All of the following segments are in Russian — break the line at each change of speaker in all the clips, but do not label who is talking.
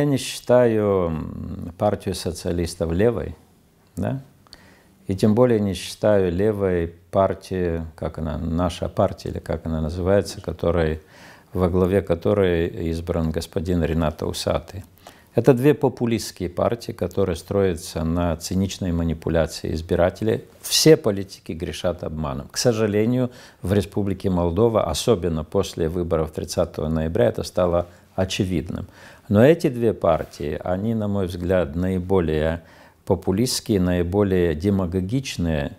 Я не считаю партию социалистов левой, да? и тем более не считаю левой партии, как она, наша партия, или как она называется, которой, во главе которой избран господин Рената Усатый. Это две популистские партии, которые строятся на циничной манипуляции избирателей. Все политики грешат обманом. К сожалению, в Республике Молдова, особенно после выборов 30 ноября, это стало очевидным. Но эти две партии, они, на мой взгляд, наиболее популистские, наиболее демагогичные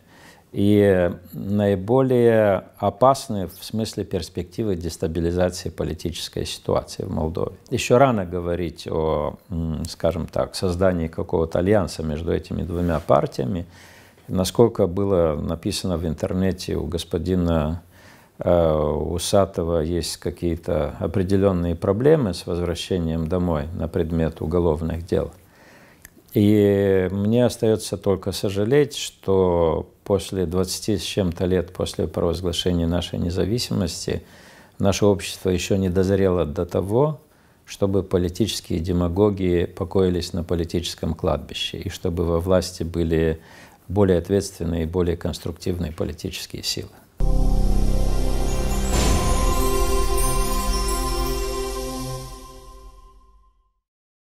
и наиболее опасные в смысле перспективы дестабилизации политической ситуации в Молдове. Еще рано говорить о, скажем так, создании какого-то альянса между этими двумя партиями. Насколько было написано в интернете у господина Э, у Сатова есть какие-то определенные проблемы с возвращением домой на предмет уголовных дел. И мне остается только сожалеть, что после 20 с чем-то лет после провозглашения нашей независимости наше общество еще не дозрело до того, чтобы политические демагогии покоились на политическом кладбище, и чтобы во власти были более ответственные и более конструктивные политические силы.